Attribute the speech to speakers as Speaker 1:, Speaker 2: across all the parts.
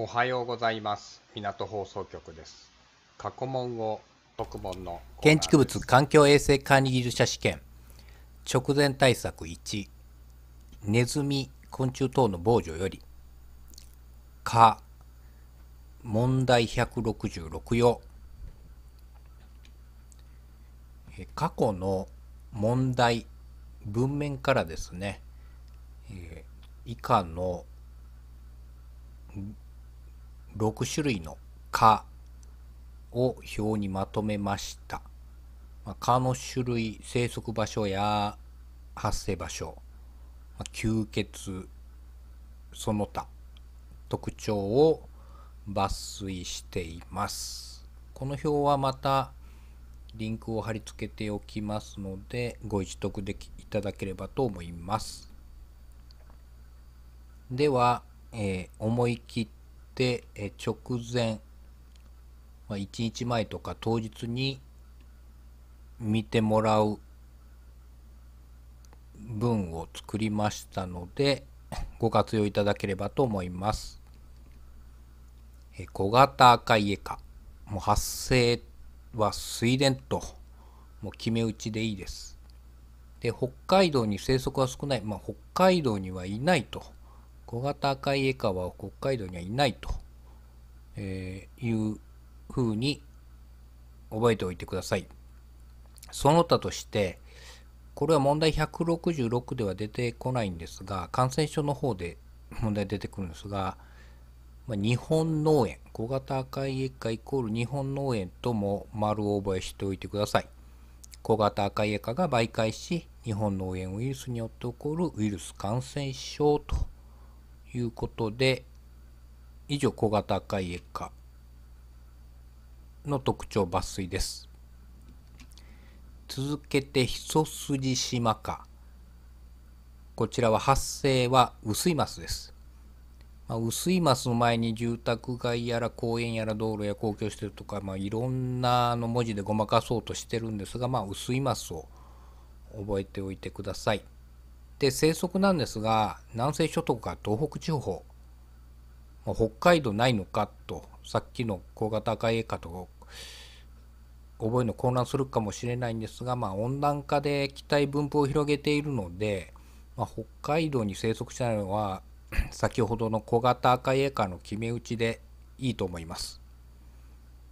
Speaker 1: おはようございます港放送局です過去問を特問の建築物環境衛生管理技術者試験直前対策1ネズミ昆虫等の防除よりか問題166よ過去の問題文面からですね、えー、以下の6種類の蚊を表にまとめました。まあ、蚊の種類、生息場所や発生場所、まあ、吸血、その他、特徴を抜粋しています。この表はまたリンクを貼り付けておきますのでご一読できいただければと思います。では、えー、思い切って、え直前、まあ、1日前とか当日に見てもらう文を作りましたのでご活用いただければと思います。え小型赤い絵かもう発生は水田ともう決め打ちでいいです。で北海道に生息は少ない、まあ、北海道にはいないと。小型赤いエカは北海道にはいないと、えいうふうに覚えておいてください。その他として、これは問題166では出てこないんですが、感染症の方で問題出てくるんですが、ま日本農園、小型赤いエカイコール日本農園とも丸を覚えしておいてください。小型赤いエカが媒介し、日本脳炎ウイルスによって起こるウイルス感染症ということで、以上小型海液化の特徴抜粋です。続けて一筋島化。こちらは発生は薄いマスです。まあ、薄いマスの前に住宅街やら公園やら道路や公共施設とか、まあ、いろんなあの文字でごまかそうとしてるんですが、まあ、薄いマスを覚えておいてください。で生息なんですが南西諸島か東北地方北海道ないのかとさっきの小型赤いかと覚えるの混乱するかもしれないんですが、まあ、温暖化で気体分布を広げているので、まあ、北海道に生息しないのは 先ほどの小型赤いエカの決め打ちでいいと思います。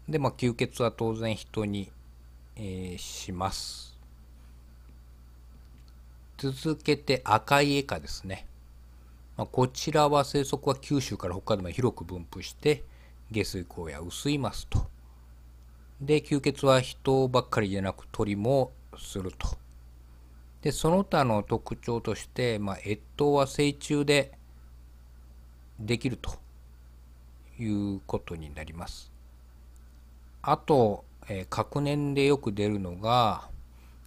Speaker 1: で、まあ、吸血は当然人に、えー、します。続けて赤いエカですね。まあ、こちらは生息は九州から北海道まで広く分布して、下水口や薄いますと。で、吸血は人ばっかりじゃなく鳥もすると。で、その他の特徴として、まあ、越冬は成虫でできるということになります。あと、えー、各年でよく出るのが、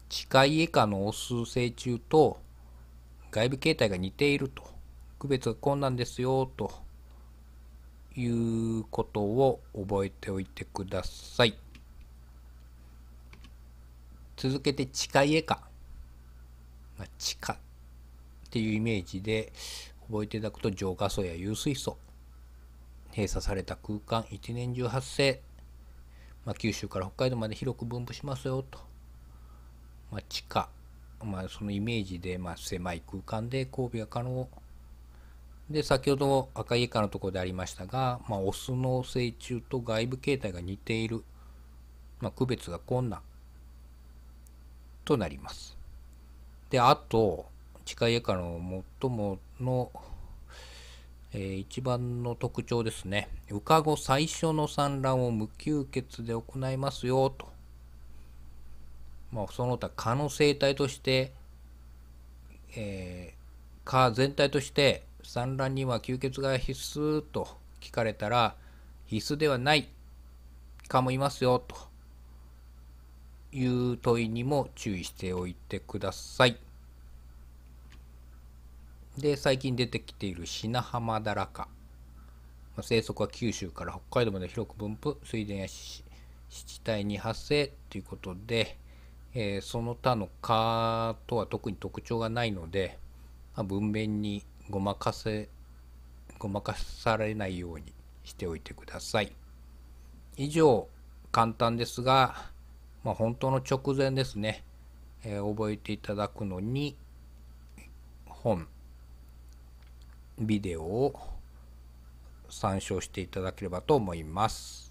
Speaker 1: 歯科医科のオス成虫と外部形態が似ていると区別が困難ですよということを覚えておいてください続けて地下家か、まあ、地下っていうイメージで覚えていただくと浄化層や有水層。閉鎖された空間一年中発生、まあ、九州から北海道まで広く分布しますよとまあ、地下、まあ、そのイメージで、まあ、狭い空間で交尾が可能で先ほど赤いエカのところでありましたが、まあ、オスの成虫と外部形態が似ている、まあ、区別が困難となります。であと地下エカの最もの、えー、一番の特徴ですね。羽化後最初の産卵を無吸血で行いますよと。まあ、その他蚊の生態として、えー、蚊全体として産卵には吸血が必須と聞かれたら必須ではない蚊もいますよという問いにも注意しておいてください。で最近出てきている砂浜だらか、まあ、生息は九州から北海道まで広く分布水田や湿地帯に発生ということで、えー、その他の科とは特に特徴がないので、まあ、文面にごまかせごまかされないようにしておいてください。以上簡単ですが、まあ、本当の直前ですね、えー、覚えていただくのに本ビデオを参照していただければと思います。